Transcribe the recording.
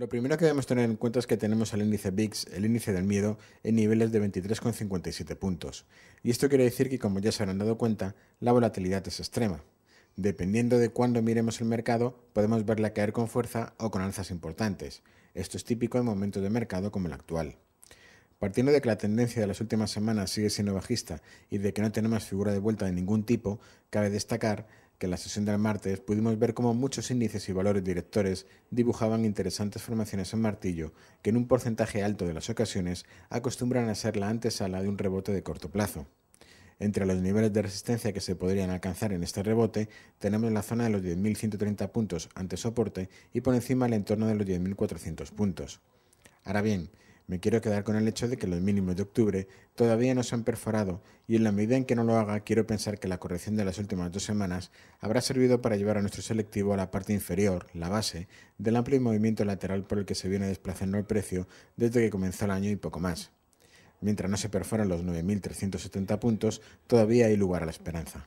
Lo primero que debemos tener en cuenta es que tenemos el índice VIX, el índice del miedo, en niveles de 23,57 puntos. Y esto quiere decir que, como ya se habrán dado cuenta, la volatilidad es extrema. Dependiendo de cuándo miremos el mercado, podemos verla caer con fuerza o con alzas importantes. Esto es típico en momentos de mercado como el actual. Partiendo de que la tendencia de las últimas semanas sigue siendo bajista y de que no tenemos figura de vuelta de ningún tipo, cabe destacar que en la sesión del martes pudimos ver cómo muchos índices y valores directores dibujaban interesantes formaciones en martillo, que en un porcentaje alto de las ocasiones acostumbran a ser la antesala de un rebote de corto plazo. Entre los niveles de resistencia que se podrían alcanzar en este rebote, tenemos la zona de los 10.130 puntos ante soporte y por encima el entorno de los 10.400 puntos. Ahora bien, me quiero quedar con el hecho de que los mínimos de octubre todavía no se han perforado y en la medida en que no lo haga quiero pensar que la corrección de las últimas dos semanas habrá servido para llevar a nuestro selectivo a la parte inferior, la base, del amplio movimiento lateral por el que se viene desplazando el precio desde que comenzó el año y poco más. Mientras no se perforan los 9.370 puntos, todavía hay lugar a la esperanza.